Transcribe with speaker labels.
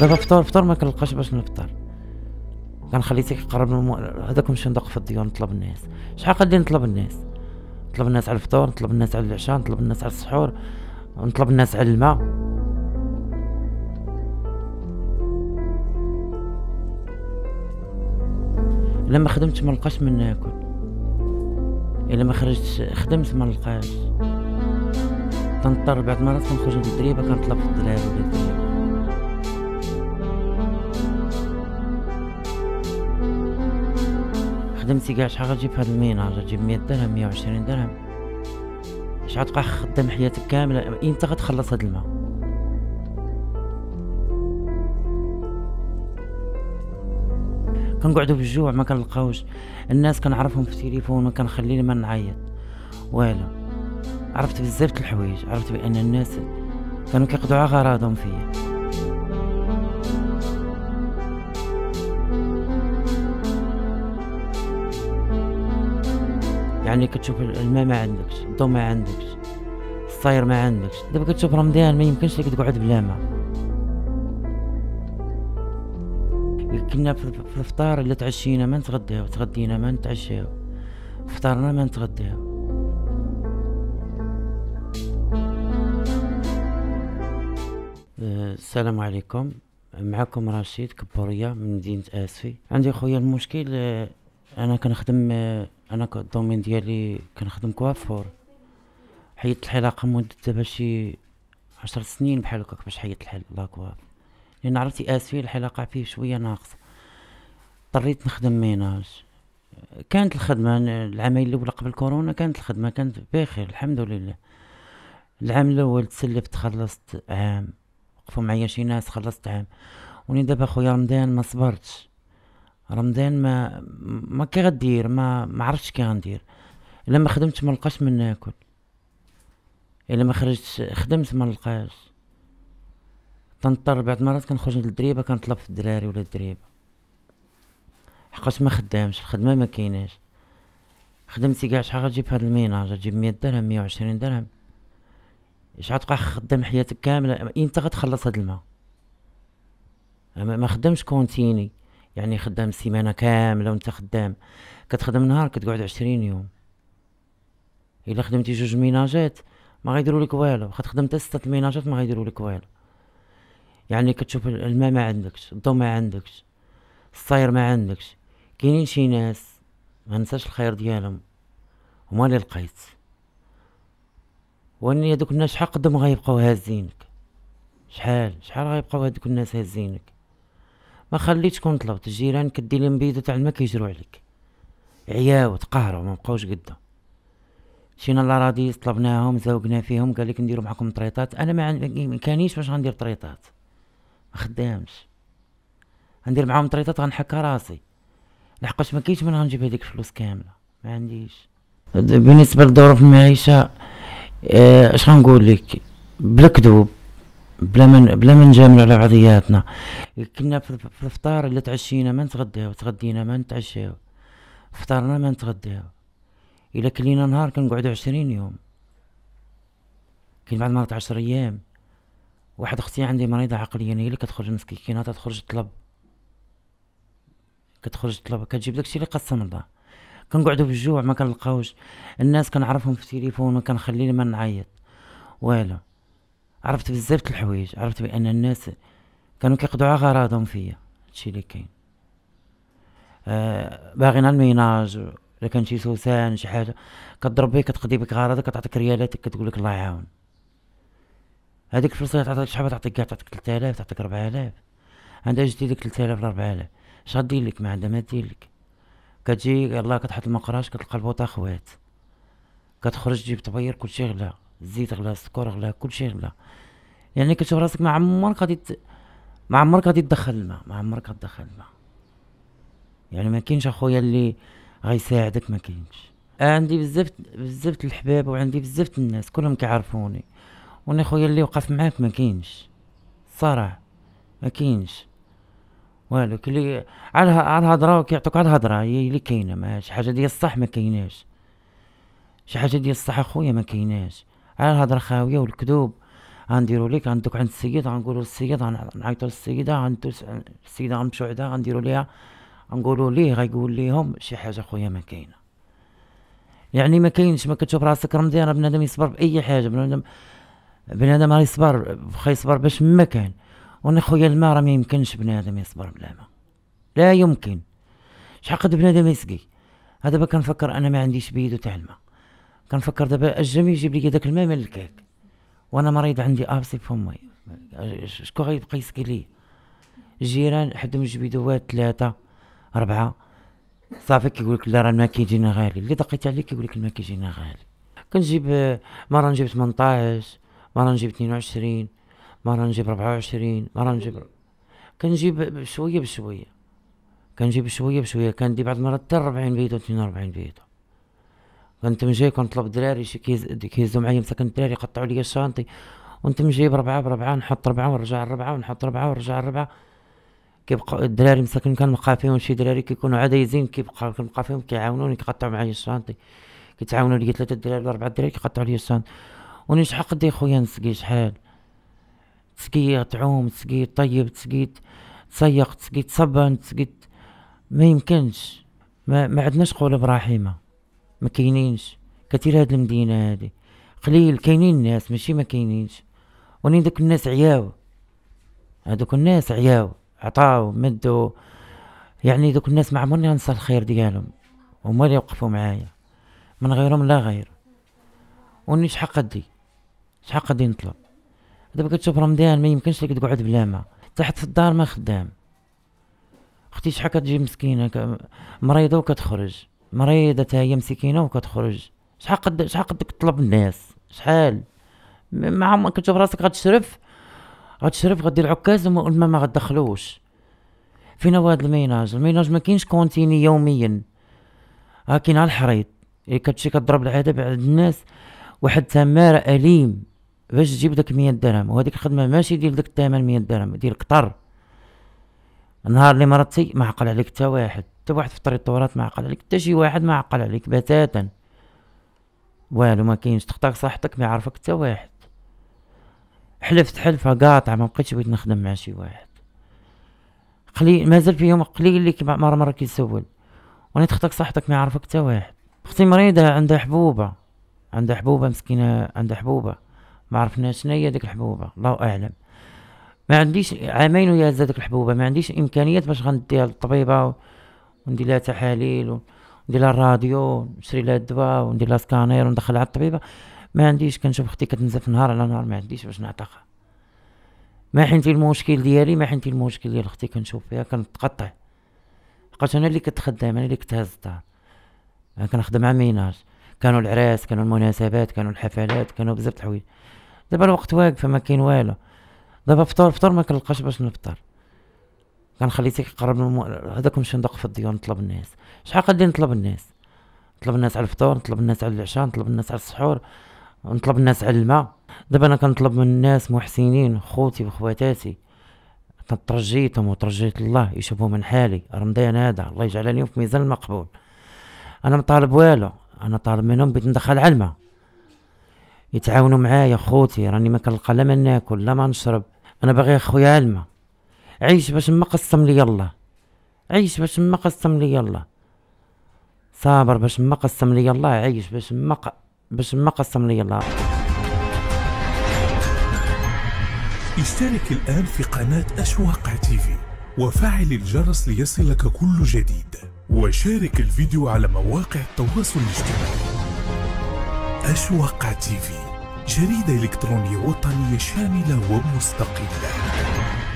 Speaker 1: دابا فطور فطور ما كنلقاش باش نفطر كان خليتك قرب من هذاك ندق في الديور نطلب الناس شحال قد نطلب الناس نطلب الناس على الفطور نطلب الناس على العشاء نطلب الناس على السحور نطلب الناس على الماء لما خدمت ما نلقاش من ناكل الا ما خرجت خدمت ما نلقاش تنضطر بعد المرات كنخرج من الدريبه كنطلب الدراري ولا الدريبه خدمتي كاع شحال غتجيب في هاد المينار غتجيب مية درهم مية وعشرين درهم اش غتبقى خدام حياتك كامله امتى غتخلص هاد الماء كنقعدو بالجوع ما كنلقاوش الناس كنعرفهم في التليفون وكنخلي ما نعيط والو عرفت بزاف الحوايج عرفت بان الناس كانوا كيقضوا على غراضهم فيا يعني كتشوف الماء ما عندكش الضو ما عندكش الصاير ما عندكش دابا كتشوف رمضان ما يمكنش لك تقعد بلا ما كنا في الفطار اللي تعشينا ما نتغداو تغدينا ما نتعشاو فطرنا ما نتغداو السلام عليكم معكم رشيد كبورية من مدينة اسفي عندي خويا المشكل آه، انا كنخدم آه، انا الدومين ديالي كنخدم كوافور حيدت الحلاقة مدة دابا شي عشر سنين بحال هكاك باش حيدت لاكواف لان عرفتي اسفي الحلاقة فيه شوية ناقص اضطريت نخدم ميناج كانت الخدمة العامين الأولى قبل كورونا كانت الخدمة كانت بخير الحمد لله العام الاول تسلفت خلصت عام وقفوا معايا شي ناس خلصت عام وني دابا خويا رمضان ما صبرتش رمضان ما ما كي غدير ما ما عرفتش كي غندير الا ما خدمت ما لقاش من ناكل الا ما خرجت خدمت ما نلقاش تنضطر بعض المرات كنخرج للدريبه كنطلب في الدراري ولا الدريبه حقاش ما خدامش الخدمه ما كايناش خدمتي كاع شحال غتجيب هاد الميناج غتجيب مية درهم مية درهم اش غتبقى خدام حياتك كامله امتى غتخلص هاد الماء ما خدامش كونتيني يعني خدام سيمانه كامله وانت خدام كتخدم نهار كتقعد عشرين يوم الا خدمتي جوج ميناجات ما غيديروا لك والو واخا تخدم حتى سته الميناجات ما غيديروا لك والو يعني كتشوف الماء ما عندكش الضو ما عندكش الصاير ما عندكش كاينين شي ناس ما نساش الخير ديالهم هما اللي لقيت وان هذوك الناس شحال قدام غيبقاو هازينك شحال شحال غيبقاو هذوك الناس هازينك ما كون طلبت الجيران كدي لهم بيدو تاع الماء كيجرو عليك عياو تقهروا ما بقاوش قدا مشينا لاراضيس طلبناهم زوقنا فيهم قال لك نديرو معكم طريطات انا ما كانيش باش غندير طريطات ما خدامش غندير معاهم طريطات غنحك راسي لحقاش ما كاينش من غنجيب هذيك الفلوس كامله ما عنديش بالنسبه لظروف المعيشه آه، اش غنقول لك بلا كذوب بلا من بلا من جامل على بعضياتنا كنا في الفطار اللي تعشينا ما نتغداو تغدينا ما نتعشاو فطرنا ما نتغداو الا كلينا نهار كنقعدو عشرين يوم كاين بعض المرات عشر ايام واحد اختي عندي مريضه عقليا هي اللي كتخرج مسكينه تخرج تطلب كتخرج تطلب كتجيب داكشي اللي قسم الله كنقعدو بالجوع ما كنلقاوش الناس كنعرفهم في التليفون ما كنخلي ما نعيط والو عرفت بزاف الحوايج عرفت بان الناس كانوا كيقضوا على غراضهم فيا هادشي اللي كاين آه باغيين الميناج الا كان شي سوسان شي حاجه كضرب بيه كتقضي بك غراضك كتعطيك ريالاتك كتقول لك الله يعاون هذيك الفلوس اللي تعطيك شحال تعطيك كاع تعطيك 3000 تعطيك 4000 عندها جدي ديك 3000 ل 4000 اش غادير لك ما عندها ما دير لك كتجي يلاه كتحط المقراش كتلقى البوطه خوات كتخرج تجيب طبير كلشي غلا الزيت غلا السكر غلا كلشي غلا يعني كتشوف راسك ما عمرك غادي ما عمرك غادي تدخل الماء ما عمرك تدخل الماء يعني ما كاينش اخويا اللي غيساعدك ما كاينش عندي بزاف بزاف الحباب وعندي بزاف الناس كلهم كيعرفوني وانا خويا اللي وقف معاك ما كاينش صراحه ما كاينش والو كلي على على الهضره كيعطوك على الهضره هي اللي كاينه ما شي حاجه ديال الصح ما كايناش شي حاجه ديال الصح اخويا ما كايناش على الهضره خاويه والكذوب غنديرو ليك غندوك عند السيد غنقولو للسيد غنعيطو للسيده غندوس السيده غنمشيو عندها غنديرو ليها غنقولو ليه غيقول ليهم شي حاجه خويا ما كاينه يعني ما كاينش ما كتشوف راسك رمضان بنادم يصبر باي حاجه بنادم بنادم راه يصبر بخا يصبر باش ما كان وانا خويا الماء راه ما يمكنش بنادم يصبر بلا ما لا يمكن قد بنادم يسقي هذا دابا كنفكر انا ما عنديش بيدو تاع الماء كنفكر دابا الجميع يجيب لي داك الماء من الكاك وانا مريض عندي ابسي فمي شكون غيبقى يسقي لي الجيران حدهم جبيدوات ثلاثه اربعه صافي كيقول لك لا راه الماء كيجينا غالي اللي دقيت عليه كيقول لك الماء كيجينا غالي كنجيب مره نجيب 18 مره نجيب 22 مرة نجيب ربعة وعشرين مرة نجيب كنجيب بشوية بشوية كنجيب بشوية بشوية كندي بعض المرات حتى ربعين فيتو تنين وربعين فيتو كنت مجي كنطلب دراري شي كيزو معايا مثلا كنت دراري يقطعوا لي الشانطي ونت مجيب بربعه بربعة نحط ربعة ونرجع ربعه ونحط ربعة ونرجع ربعه كيبقى الدراري مساكن كنلقى فيهم شي دراري كيكونوا يزين كيبقى كنلقى فيهم كيعاونوني كيقطعوا معايا الشانطي كيتعاونوا لي ثلاثة دراري ولا اربعه دراري كيقطعوا لي الشانطي ونشحق دي خويا نسقي شحال تسقية تعوم تسقي طيب تسقي تسيق تسقي تصبن تسقي ما يمكنش ما, ما عندناش قلوب ابراهيم ما كاينينش كثير هاد المدينة هادي قليل كاينين الناس ماشي ما كاينينش ونين دوك الناس عياو هادوك الناس عياو عطاو مدو يعني دوك الناس ما عمرني ننسى الخير ديالهم هما اللي وقفوا معايا من غيرهم لا غير وني شحال قدي شحال قدي نطلب دابا كتشوف رمضان ما يمكنش لك تقعد بلا ما تحت في الدار ما خدام اختي شحال كتجي مسكينه مريضه وكتخرج مريضه حتى هي مسكينه وكتخرج شحال قد شحال قدك تطلب الناس شحال مع كتشوف راسك غتشرف غتشرف غدير عكاز وما ما غتدخلوش فين هو هاد الميناج الميناج ما كاينش كونتيني يوميا ها كاين على الحريط إيه، كتمشي كضرب العاده بعد الناس واحد تمارة أليم باش تجيب داك مية درهم وهاديك الخدمة ماشي ديال داك الثمن مية درهم ديال قطر نهار اللي مرضتي ما عقل عليك حتى واحد حتى واحد في الطريطورات ما عقل عليك حتى شي واحد ما عقل عليك بتاتا والو ما كاينش تختار صحتك ما يعرفك حتى واحد حلفت حلفة قاطعة ما بقيتش بغيت نخدم مع شي واحد قليل مازال فيهم قليل اللي مره مره كيسول وانا تخطاك صحتك ما يعرفك حتى واحد اختي مريضه عندها حبوبه عندها حبوبه مسكينه عندها حبوبه ما عرفنا شنو هي ديك الحبوبه الله اعلم ما عنديش عامين ويا هذيك الحبوبه ما عنديش امكانيات باش غنديها للطبيبه وندير لها تحاليل وندير لها الراديو نشري لها الدواء وندير لها سكانير وندخلها على الطبيبه ما عنديش كنشوف اختي كتنزف نهار على نهار ما عنديش باش نعتقها ما حنتي المشكل ديالي ما حنتي المشكل ديال اختي كنشوف فيها كنتقطع بقات انا اللي كتخدم انا اللي كتهز الدار انا كنخدم مع ميناج كانوا العراس كانوا المناسبات كانوا الحفلات كانوا بزاف د الحوايج دابا الوقت واقف ما كاين والو دابا فطور فطور ما كنلقاش باش نفطر كان خليتك قرب المو... هذاك نمشي ندق في الديون نطلب الناس شحال قد نطلب الناس نطلب الناس على الفطور نطلب الناس على العشاء نطلب الناس على السحور نطلب الناس على الماء دابا انا كنطلب من الناس محسنين خوتي وخواتاتي ترجيتهم وترجيت الله يشوفوا من حالي رمضان هذا الله يجعلني في ميزان المقبول انا مطالب والو انا طالب منهم بيت ندخل على الماء يتعاونوا معايا خوتي راني ما كنلقى لا ما ناكل لا ما نشرب انا باغي خويا الما عيش باش ما قسم لي الله عيش باش ما قسم لي الله صابر باش ما قسم لي الله عيش باش ما ق... باش ما قسم لي الله اشترك الآن في قناة أشواق تي في وفعل الجرس ليصلك كل جديد وشارك الفيديو على مواقع التواصل الاجتماعي أشواق تيفي جريدة إلكترونية وطنية شاملة ومستقلة